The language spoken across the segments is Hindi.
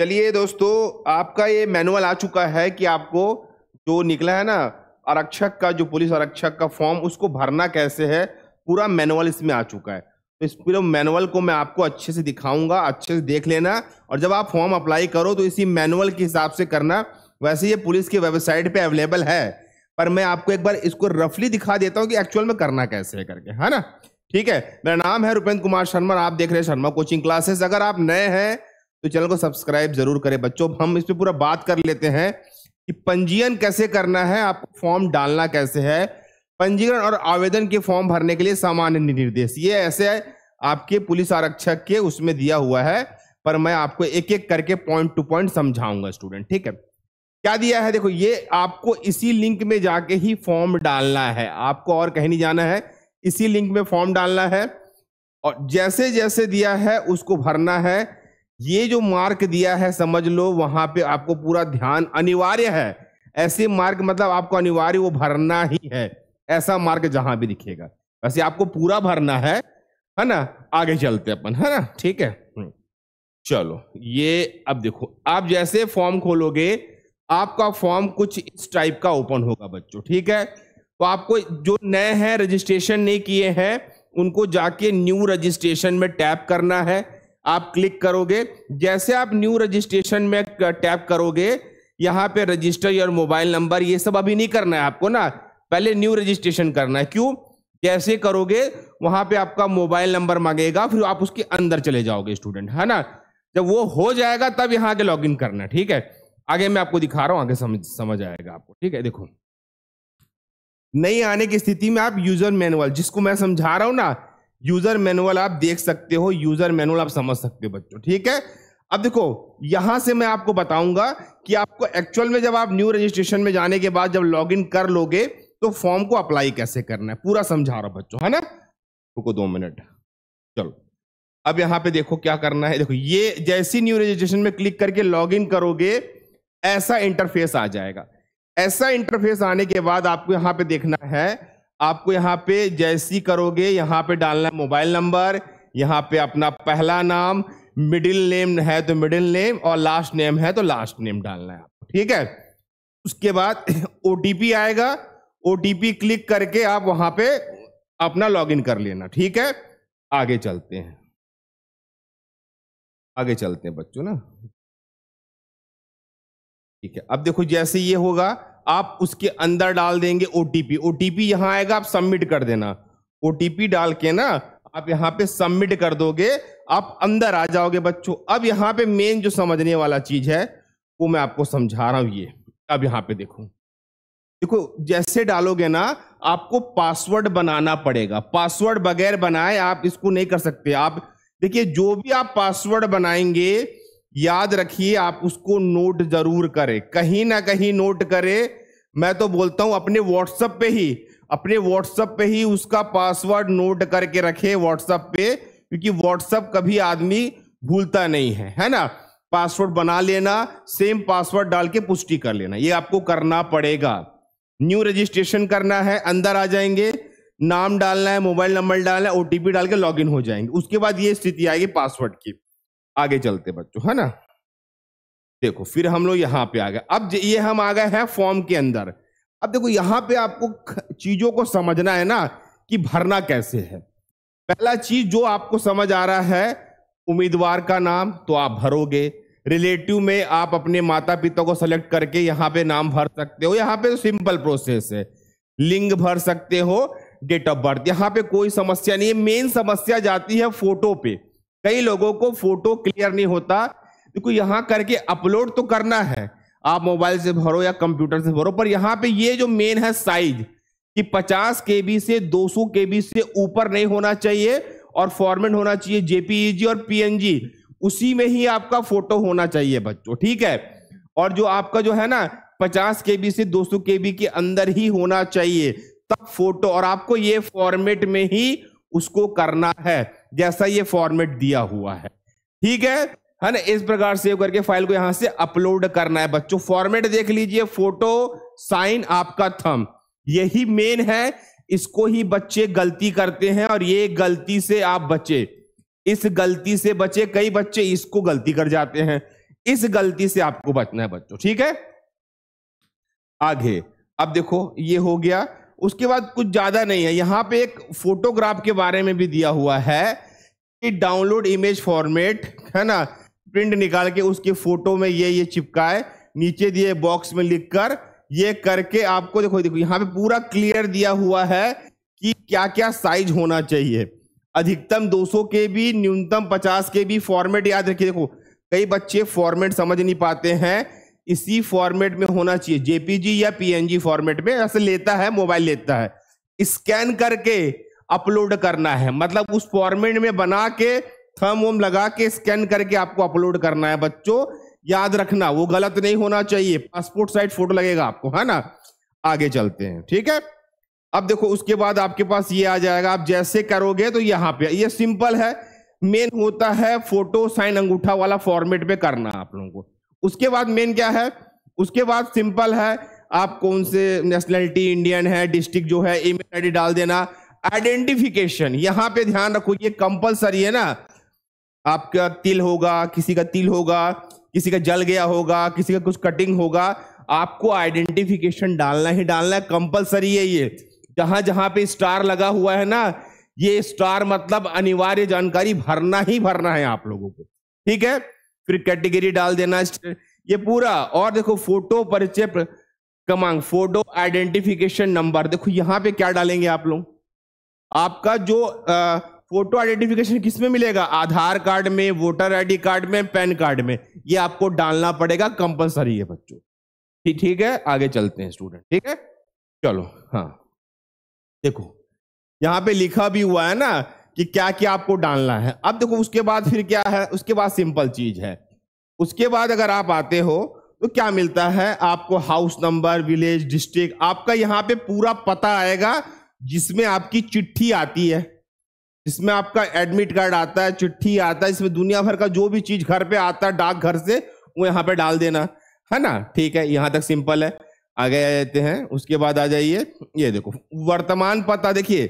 चलिए दोस्तों आपका ये मैनुअल आ चुका है कि आपको जो निकला है ना आरक्षक का जो पुलिस आरक्षक का फॉर्म उसको भरना कैसे है पूरा मैनुअल इसमें आ चुका है तो इस पूरे मैनुअल को मैं आपको अच्छे से दिखाऊंगा अच्छे से देख लेना और जब आप फॉर्म अप्लाई करो तो इसी मैनुअल के हिसाब से करना वैसे ये पुलिस की वेबसाइट पे अवेलेबल है पर मैं आपको एक बार इसको रफली दिखा देता हूँ कि एक्चुअल में करना कैसे है करके है ना ठीक है मेरा नाम है रुपेंद्र कुमार शर्मा आप देख रहे हैं शर्मा कोचिंग क्लासेस अगर आप नए हैं तो चैनल को सब्सक्राइब जरूर करें बच्चों हम इस पर पूरा बात कर लेते हैं कि पंजीयन कैसे करना है आपको फॉर्म डालना कैसे है पंजीकरण और आवेदन के फॉर्म भरने के लिए सामान्य निर्देश ये ऐसे आपके पुलिस आरक्षक के उसमें दिया हुआ है पर मैं आपको एक एक करके पॉइंट टू पॉइंट समझाऊंगा स्टूडेंट ठीक है क्या दिया है देखो ये आपको इसी लिंक में जाके ही फॉर्म डालना है आपको और कहीं नहीं जाना है इसी लिंक में फॉर्म डालना है और जैसे जैसे दिया है उसको भरना है ये जो मार्क दिया है समझ लो वहां पे आपको पूरा ध्यान अनिवार्य है ऐसे मार्क मतलब आपको अनिवार्य वो भरना ही है ऐसा मार्क जहां भी दिखेगा वैसे आपको पूरा भरना है है ना आगे चलते अपन है ना ठीक है हम्म। चलो ये अब देखो आप जैसे फॉर्म खोलोगे आपका फॉर्म कुछ इस टाइप का ओपन होगा बच्चों ठीक है तो आपको जो नए हैं रजिस्ट्रेशन नहीं किए हैं उनको जाके न्यू रजिस्ट्रेशन में टैप करना है आप क्लिक करोगे जैसे आप न्यू रजिस्ट्रेशन में टैप करोगे यहां पे रजिस्टर योर मोबाइल नंबर ये सब अभी नहीं करना है आपको ना पहले न्यू रजिस्ट्रेशन करना है क्यों जैसे करोगे वहां पे आपका मोबाइल नंबर मांगेगा फिर आप उसके अंदर चले जाओगे स्टूडेंट है ना जब वो हो जाएगा तब यहाँ आगे लॉग इन करना ठीक है आगे मैं आपको दिखा रहा हूँ आगे समझ समझ आएगा आपको ठीक है देखो नहीं आने की स्थिति में आप यूजर मैनुअल जिसको मैं समझा रहा हूँ ना यूजर मैनुअल आप देख सकते हो यूजर मैनुअल आप समझ सकते हो बच्चों ठीक है अब देखो यहां से मैं आपको बताऊंगा कि आपको एक्चुअल में जब आप न्यू रजिस्ट्रेशन में जाने के बाद जब लॉगिन कर लोगे तो फॉर्म को अप्लाई कैसे करना है पूरा समझा रहा बच्चों है ना रुको दो मिनट चलो अब यहां पे देखो क्या करना है देखो ये जैसी न्यू रजिस्ट्रेशन में क्लिक करके लॉगिन करोगे ऐसा इंटरफेस आ जाएगा ऐसा इंटरफेस आने के बाद आपको यहां पे देखना है आपको यहाँ पे जैसी करोगे यहाँ पे डालना मोबाइल नंबर यहाँ पे अपना पहला नाम मिडिल नेम है तो मिडिल नेम और लास्ट नेम है तो लास्ट नेम डालना है आपको ठीक है उसके बाद ओ आएगा ओ क्लिक करके आप वहां पे अपना लॉगिन कर लेना ठीक है आगे चलते हैं आगे चलते हैं बच्चों ना ठीक है अब देखो जैसे ये होगा आप उसके अंदर डाल देंगे ओ टी ओ टी यहाँ आएगा आप सबमिट कर देना ओ डाल के ना आप यहाँ पे सबमिट कर दोगे आप अंदर आ जाओगे बच्चों अब यहाँ पे मेन जो समझने वाला चीज है वो मैं आपको समझा रहा हूँ ये अब यहाँ पे देखो देखो जैसे डालोगे ना आपको पासवर्ड बनाना पड़ेगा पासवर्ड बगैर बनाए आप इसको नहीं कर सकते आप देखिए जो भी आप पासवर्ड बनाएंगे याद रखिए आप उसको नोट जरूर करें कहीं ना कहीं नोट करें मैं तो बोलता हूं अपने व्हाट्सएप पे ही अपने व्हाट्सएप पे ही उसका पासवर्ड नोट करके रखे व्हाट्सएप पे क्योंकि व्हाट्सएप कभी आदमी भूलता नहीं है है ना पासवर्ड बना लेना सेम पासवर्ड डाल के पुष्टि कर लेना ये आपको करना पड़ेगा न्यू रजिस्ट्रेशन करना है अंदर आ जाएंगे नाम डालना है मोबाइल नंबर डालना है ओटीपी डाल के लॉग हो जाएंगे उसके बाद ये स्थिति आएगी पासवर्ड की आगे चलते बच्चों है ना देखो फिर हम लोग यहाँ पे आ गए अब ये हम आ गए हैं फॉर्म के अंदर अब देखो यहाँ पे आपको चीजों को समझना है ना कि भरना कैसे है पहला चीज जो आपको समझ आ रहा है उम्मीदवार का नाम तो आप भरोगे रिलेटिव में आप अपने माता पिता को सेलेक्ट करके यहाँ पे नाम भर सकते हो यहाँ पे सिंपल तो प्रोसेस है लिंग भर सकते हो डेट ऑफ बर्थ यहाँ पे कोई समस्या नहीं है मेन समस्या जाती है फोटो पे कई लोगों को फोटो क्लियर नहीं होता देखो यहाँ करके अपलोड तो करना है आप मोबाइल से भरो या कंप्यूटर से भरो पर यहाँ पे ये जो मेन है साइज कि 50 के से 200 के से ऊपर नहीं होना चाहिए और फॉर्मेट होना चाहिए जेपीजी e और पीएनजी उसी में ही आपका फोटो होना चाहिए बच्चों ठीक है और जो आपका जो है ना 50 के से 200 के के अंदर ही होना चाहिए तब फोटो और आपको ये फॉर्मेट में ही उसको करना है जैसा ये फॉर्मेट दिया हुआ है ठीक है है ना इस प्रकार सेव करके फाइल को यहां से अपलोड करना है बच्चों फॉर्मेट देख लीजिए फोटो साइन आपका थम यही मेन है इसको ही बच्चे गलती करते हैं और ये गलती से आप बचे इस गलती से बचे कई बच्चे इसको गलती कर जाते हैं इस गलती से आपको बचना है बच्चों ठीक है आगे अब देखो ये हो गया उसके बाद कुछ ज्यादा नहीं है यहां पे एक फोटोग्राफ के बारे में भी दिया हुआ है कि डाउनलोड इमेज फॉर्मेट है ना प्रिंट निकाल के उसके फोटो में ये ये चिपकाए नीचे दिए बॉक्स में लिखकर ये करके आपको देखो देखो यहाँ पे पूरा क्लियर दिया हुआ है कि क्या क्या साइज होना चाहिए अधिकतम 200 के भी न्यूनतम 50 के भी फॉर्मेट याद रखिए देखो कई बच्चे फॉर्मेट समझ नहीं पाते हैं इसी फॉर्मेट में होना चाहिए जेपीजी या पीएनजी फॉर्मेट में ऐसे लेता है मोबाइल लेता है स्कैन करके अपलोड करना है मतलब उस फॉर्मेट में बना के थम वम लगा के स्कैन करके आपको अपलोड करना है बच्चों याद रखना वो गलत नहीं होना चाहिए पासपोर्ट साइज फोटो लगेगा आपको है ना आगे चलते हैं ठीक है अब देखो उसके बाद आपके पास ये आ जाएगा आप जैसे करोगे तो यहाँ पे ये सिंपल है मेन होता है फोटो साइन अंगूठा वाला फॉर्मेट पे करना आप लोगों को उसके बाद मेन क्या है उसके बाद सिंपल है आप कौन से नेशनलिटी इंडियन है डिस्ट्रिक्ट जो है ईमेल आईडी डाल देना आइडेंटिफिकेशन यहाँ पे ध्यान रखो ये कंपलसरी है ना आपका तिल होगा किसी का तिल होगा किसी का जल गया होगा किसी का कुछ कटिंग होगा आपको आइडेंटिफिकेशन डालना ही डालना है कंपलसरी है ये जहां जहां पे स्टार लगा हुआ है ना ये स्टार मतलब अनिवार्य जानकारी भरना ही भरना है आप लोगों को ठीक है फिर कैटेगरी डाल देना ये पूरा और देखो फोटो परिचय क्रमांक फोटो आइडेंटिफिकेशन नंबर देखो यहाँ पे क्या डालेंगे आप लोग आपका जो आ, फोटो आइडेंटिफिकेशन किस में मिलेगा आधार कार्ड में वोटर आईडी कार्ड में पैन कार्ड में ये आपको डालना पड़ेगा कंपलसरी है बच्चों ठीक ठीक है आगे चलते हैं स्टूडेंट ठीक है चलो हाँ देखो यहाँ पे लिखा भी हुआ है ना कि क्या क्या आपको डालना है अब देखो उसके बाद फिर क्या है उसके बाद सिंपल चीज है उसके बाद अगर आप आते हो तो क्या मिलता है आपको हाउस नंबर विलेज डिस्ट्रिक्ट आपका यहाँ पे पूरा पता आएगा जिसमें आपकी चिट्ठी आती है इसमें आपका एडमिट कार्ड आता है चिट्ठी आता है इसमें दुनिया भर का जो भी चीज घर पे आता है डाक घर से वो यहाँ पे डाल देना है ना ठीक है यहाँ तक सिंपल है आगे आ जाते हैं उसके बाद आ जाइए ये देखो वर्तमान पता देखिए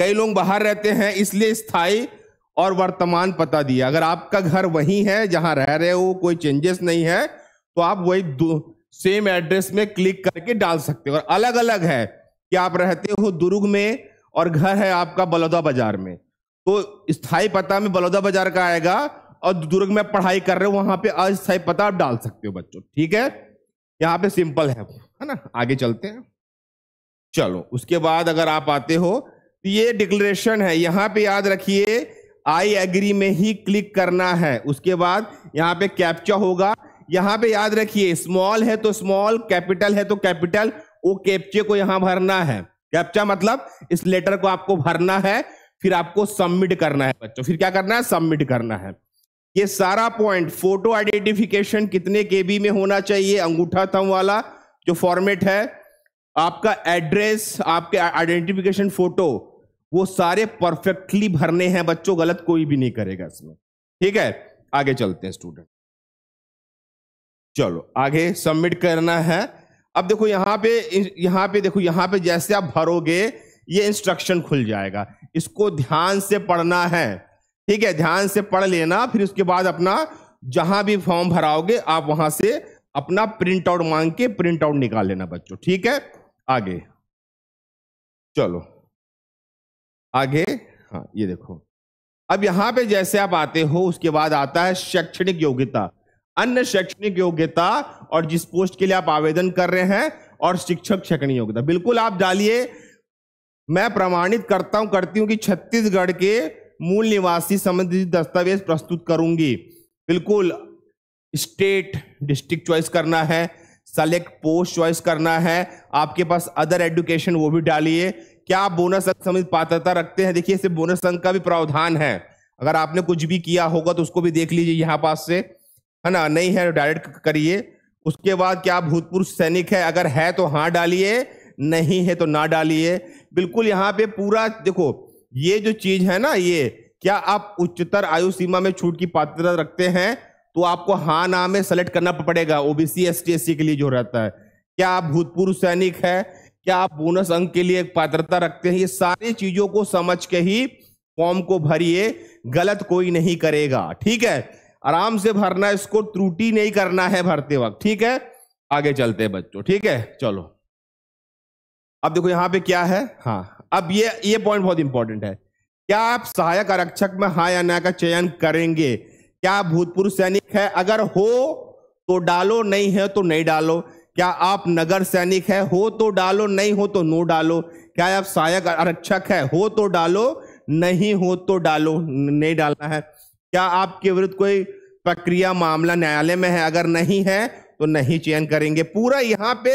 कई लोग बाहर रहते हैं इसलिए स्थायी और वर्तमान पता दिया अगर आपका घर वही है जहां रह रहे हो कोई चेंजेस नहीं है तो आप वही सेम एड्रेस में क्लिक करके डाल सकते हो और अलग अलग है कि आप रहते हो दुर्ग में और घर है आपका बलौदा बाजार में तो स्थाई पता में बलौदा बाजार का आएगा और दुर्ग में पढ़ाई कर रहे हो वहां पे अस्थाई पता आप डाल सकते हो बच्चों ठीक है यहाँ पे सिंपल है है ना आगे चलते हैं चलो उसके बाद अगर आप आते हो तो ये डिक्लेरेशन है यहाँ पे याद रखिए आई एग्री में ही क्लिक करना है उसके बाद यहाँ पे कैप्चा होगा यहाँ पे याद रखिए स्मॉल है तो स्मॉल कैपिटल है तो कैपिटल वो कैप्चे को यहाँ भरना है कैप्चा मतलब इस लेटर को आपको भरना है फिर आपको सबमिट करना है बच्चों फिर क्या करना है सबमिट करना है ये सारा पॉइंट फोटो आइडेंटिफिकेशन कितने केबी में होना चाहिए अंगूठा थम वाला जो फॉर्मेट है आपका एड्रेस आपके आइडेंटिफिकेशन फोटो वो सारे परफेक्टली भरने हैं बच्चों गलत कोई भी नहीं करेगा इसमें ठीक है आगे चलते हैं स्टूडेंट चलो आगे सबमिट करना है अब देखो यहां पे यहां पे देखो यहां पे जैसे आप भरोगे ये इंस्ट्रक्शन खुल जाएगा इसको ध्यान से पढ़ना है ठीक है ध्यान से पढ़ लेना फिर उसके बाद अपना जहां भी फॉर्म भराओगे आप वहां से अपना प्रिंट आउट मांग के प्रिंट आउट निकाल लेना बच्चों ठीक है आगे चलो आगे हाँ ये देखो अब यहां पे जैसे आप आते हो उसके बाद आता है शैक्षणिक योग्यता अन्य शैक्षणिक योग्यता और जिस पोस्ट के लिए आप आवेदन कर रहे हैं और शिक्षक शैक्षणिक योग्यता बिल्कुल आप डालिए मैं प्रमाणित करता हूं करती हूं कि छत्तीसगढ़ के मूल निवासी संबंधित दस्तावेज प्रस्तुत करूंगी बिल्कुल स्टेट डिस्ट्रिक्ट चॉइस करना है सेलेक्ट पोस्ट चॉइस करना है आपके पास अदर एडुकेशन वो भी डालिए क्या आप बोनस अंक समेत पात्रता रखते हैं देखिए इसे बोनस अंक का भी प्रावधान है अगर आपने कुछ भी किया होगा तो उसको भी देख लीजिए यहाँ पास से है ना नहीं है डायरेक्ट तो करिए उसके बाद क्या भूतपूर्व सैनिक है अगर है तो हाँ डालिए नहीं है तो ना डालिए बिल्कुल यहाँ पे पूरा देखो ये जो चीज है ना ये क्या आप उच्चतर आयु सीमा में छूट की पात्रता रखते हैं तो आपको हाँ ना में सेलेक्ट करना पड़ेगा ओबीसी एस टी के लिए जो रहता है क्या आप भूतपूर्व सैनिक है क्या आप बोनस अंक के लिए पात्रता रखते हैं ये सारी चीजों को समझ के ही फॉर्म को भरिए गलत कोई नहीं करेगा ठीक है आराम से भरना इसको त्रुटि नहीं करना है भरते वक्त ठीक है आगे चलते हैं बच्चों ठीक है चलो अब देखो यहां पे क्या है हाँ अब ये ये पॉइंट बहुत इंपॉर्टेंट है क्या आप सहायक आरक्षक में हा या ना का चयन करेंगे क्या भूतपूर्व सैनिक है अगर हो तो डालो नहीं है तो नहीं डालो क्या आप नगर सैनिक है हो तो डालो नहीं हो तो नो डालो क्या आप सहायक आरक्षक है हो तो डालो नहीं हो तो डालो नहीं डालना है क्या आपके विरुद्ध कोई प्रक्रिया मामला न्यायालय में है अगर नहीं है तो नहीं चयन करेंगे पूरा यहाँ पे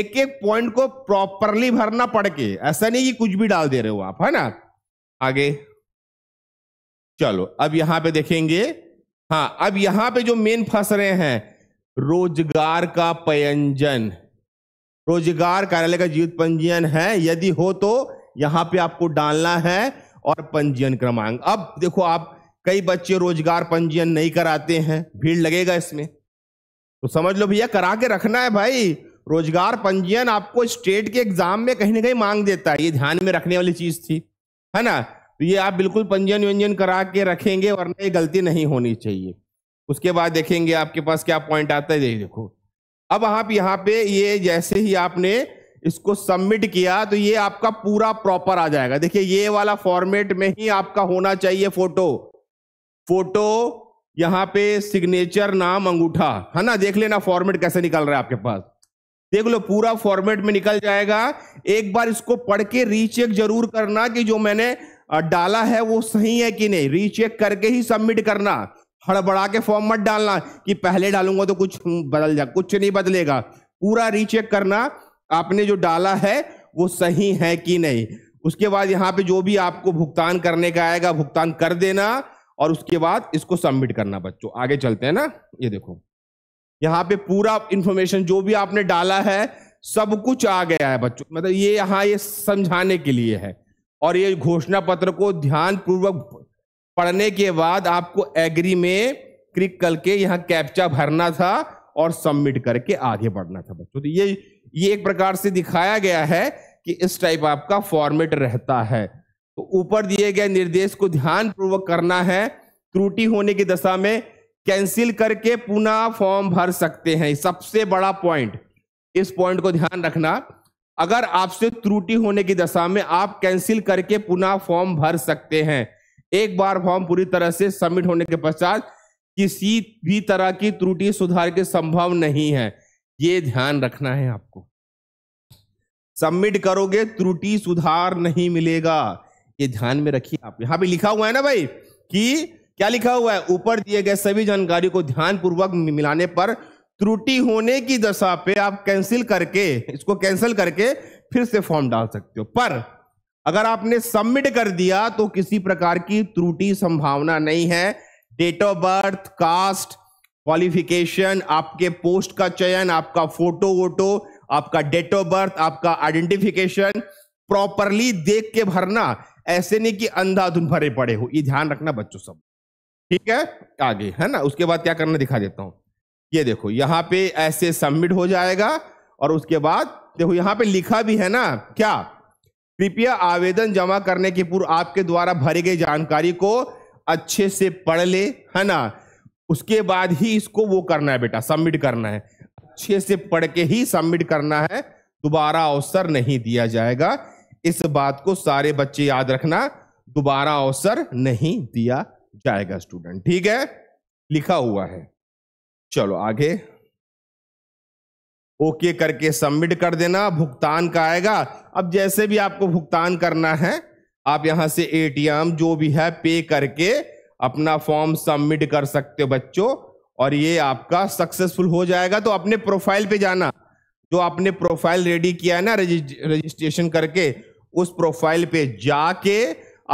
एक एक पॉइंट को प्रॉपरली भरना पड़ के ऐसा नहीं कि कुछ भी डाल दे रहे हो आप है ना आगे चलो अब यहां पे देखेंगे हाँ अब यहां पे जो मेन फंस रहे हैं रोजगार का पयंजन रोजगार कार्यालय का जीवित पंजीयन है यदि हो तो यहां पे आपको डालना है और पंजीयन क्रमांक अब देखो आप कई बच्चे रोजगार पंजीयन नहीं कराते हैं भीड़ लगेगा इसमें तो समझ लो भैया करा के रखना है भाई रोजगार पंजीयन आपको स्टेट के एग्जाम में कहीं ना कहीं मांग देता है ये ध्यान में रखने वाली चीज थी है ना तो ये आप बिल्कुल पंजीयन व्यंजन करा के रखेंगे वरना ये गलती नहीं होनी चाहिए उसके बाद देखेंगे आपके पास क्या पॉइंट आता है देखो अब आप यहाँ पे ये जैसे ही आपने इसको सबमिट किया तो ये आपका पूरा प्रॉपर आ जाएगा देखिए ये वाला फॉर्मेट में ही आपका होना चाहिए फोटो फोटो यहां पे सिग्नेचर नाम अंगूठा है ना देख लेना फॉर्मेट कैसे निकल रहा है आपके पास देख लो पूरा फॉर्मेट में निकल जाएगा एक बार इसको पढ़ के रीचेक जरूर करना कि जो मैंने डाला है वो सही है कि नहीं रीचेक करके ही सबमिट करना हड़बड़ा के फॉर्म मत डालना कि पहले डालूंगा तो कुछ बदल जा कुछ नहीं बदलेगा पूरा रीचेक करना आपने जो डाला है वो सही है कि नहीं उसके बाद यहाँ पे जो भी आपको भुगतान करने का आएगा भुगतान कर देना और उसके बाद इसको सबमिट करना बच्चों आगे चलते हैं ना ये देखो यहाँ पे पूरा इंफॉर्मेशन जो भी आपने डाला है सब कुछ आ गया है बच्चों मतलब ये यहाँ ये समझाने के लिए है और ये घोषणा पत्र को ध्यान पूर्वक पढ़ने के बाद आपको एग्री में क्लिक करके यहाँ कैप्चा भरना था और सबमिट करके आगे बढ़ना था बच्चों तो ये ये एक प्रकार से दिखाया गया है कि इस टाइप आपका फॉर्मेट रहता है तो ऊपर दिए गए निर्देश को ध्यान पूर्वक करना है त्रुटि होने की दशा में कैंसिल करके पुनः फॉर्म भर सकते हैं सबसे बड़ा पॉइंट इस पॉइंट को ध्यान रखना अगर आपसे त्रुटि होने की दशा में आप कैंसिल करके पुनः फॉर्म भर सकते हैं एक बार फॉर्म पूरी तरह से सबमिट होने के पश्चात किसी भी तरह की त्रुटि सुधार के संभव नहीं है ये ध्यान रखना है आपको सबमिट करोगे त्रुटि सुधार नहीं मिलेगा ये ध्यान में रखिए आप यहां पे लिखा हुआ है ना भाई कि क्या लिखा हुआ है ऊपर दिए गए सभी जानकारी को ध्यान पूर्वक मिलाने पर त्रुटि होने की दशा पे आप कैंसिल करके इसको कैंसिल करके फिर से फॉर्म डाल सकते हो पर अगर आपने सबमिट कर दिया तो किसी प्रकार की त्रुटि संभावना नहीं है date of birth caste qualification आपके पोस्ट का चयन आपका फोटो वोटो आपका डेट ऑफ बर्थ आपका आइडेंटिफिकेशन प्रॉपरली देख के भरना ऐसे नहीं कि अंधाधुन भरे पड़े हो ये ध्यान रखना बच्चों सब ठीक है आगे है ना उसके बाद क्या करना दिखा देता हूं ये देखो यहां पे ऐसे सबमिट हो जाएगा और उसके बाद देखो यहाँ पे लिखा भी है ना क्या कृपया आवेदन जमा करने के पूर्व आपके द्वारा भरी गई जानकारी को अच्छे से पढ़ ले है ना उसके बाद ही इसको वो करना है बेटा सबमिट करना है अच्छे से पढ़ के ही सबमिट करना है दोबारा अवसर नहीं दिया जाएगा इस बात को सारे बच्चे याद रखना दोबारा अवसर नहीं दिया जाएगा स्टूडेंट ठीक है लिखा हुआ है चलो आगे ओके करके सबमिट कर देना भुगतान का आएगा अब जैसे भी आपको भुगतान करना है आप यहां से एटीएम जो भी है पे करके अपना फॉर्म सबमिट कर सकते हो बच्चों और ये आपका सक्सेसफुल हो जाएगा तो अपने प्रोफाइल पे जाना जो आपने प्रोफाइल रेडी किया है ना रजिस्ट्रेशन करके उस प्रोफाइल पे जाके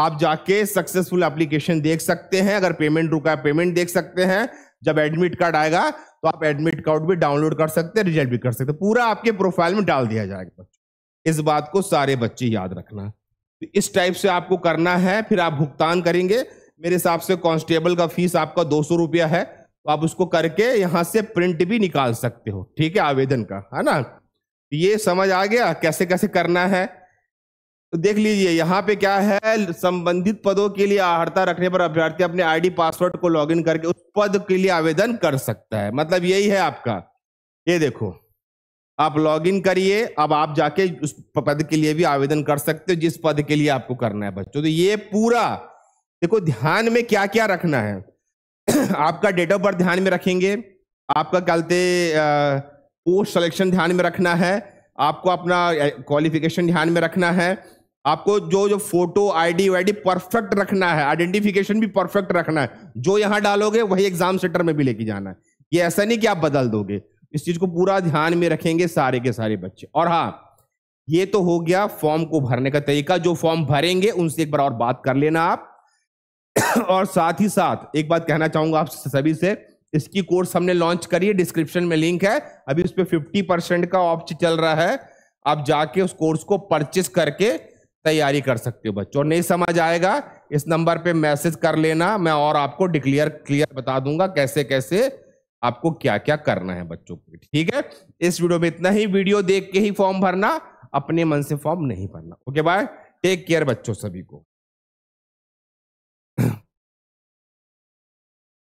आप जाके सक्सेसफुल एप्लीकेशन देख सकते हैं अगर पेमेंट रुका है पेमेंट देख सकते हैं जब एडमिट कार्ड आएगा तो आप एडमिट कार्ड भी डाउनलोड कर सकते हैं रिजल्ट भी कर सकते हैं पूरा आपके प्रोफाइल में डाल दिया जाएगा बच्चों इस बात को सारे बच्चे याद रखना तो इस टाइप से आपको करना है फिर आप भुगतान करेंगे मेरे हिसाब से कॉन्स्टेबल का फीस आपका दो सौ रुपया है तो आप उसको करके यहाँ से प्रिंट भी निकाल सकते हो ठीक है आवेदन का है ना ये समझ आ गया कैसे कैसे करना है तो देख लीजिए यहाँ पे क्या है संबंधित पदों के लिए आहर्ता रखने पर अभ्यर्थी अपने आईडी पासवर्ड को लॉगिन करके उस पद के लिए आवेदन कर सकता है मतलब यही है आपका ये देखो आप लॉगिन करिए अब आप जाके उस पद के लिए भी आवेदन कर सकते हो जिस पद के लिए आपको करना है बच्चों तो ये पूरा देखो ध्यान में क्या क्या रखना है आपका डेट ऑफ बर्थ ध्यान में रखेंगे आपका कलते पोस्ट सिलेक्शन ध्यान में रखना है आपको अपना क्वालिफिकेशन ध्यान में रखना है आपको जो जो फोटो आईडी वाईडी परफेक्ट रखना है आइडेंटिफिकेशन भी परफेक्ट रखना है जो यहां डालोगे वही एग्जाम सेंटर में भी लेके जाना है ये ऐसा नहीं कि आप बदल दोगे इस चीज को पूरा ध्यान में रखेंगे सारे के सारे बच्चे और हाँ ये तो हो गया फॉर्म को भरने का तरीका जो फॉर्म भरेंगे उनसे एक बार और बात कर लेना आप और साथ ही साथ एक बात कहना चाहूंगा आप सभी से इसकी कोर्स हमने लॉन्च करी है डिस्क्रिप्शन में लिंक है अभी उस पर फिफ्टी परसेंट का ऑप्शन चल रहा है आप जाके उस कोर्स को परचेस करके तैयारी कर सकते हो बच्चों नहीं समझ आएगा इस नंबर पे मैसेज कर लेना मैं और आपको डिक्लियर क्लियर बता दूंगा कैसे कैसे आपको क्या क्या करना है बच्चों को ठीक है इस वीडियो में इतना ही वीडियो देख के ही फॉर्म भरना अपने मन से फॉर्म नहीं भरना ओके बाय टेक केयर बच्चों सभी को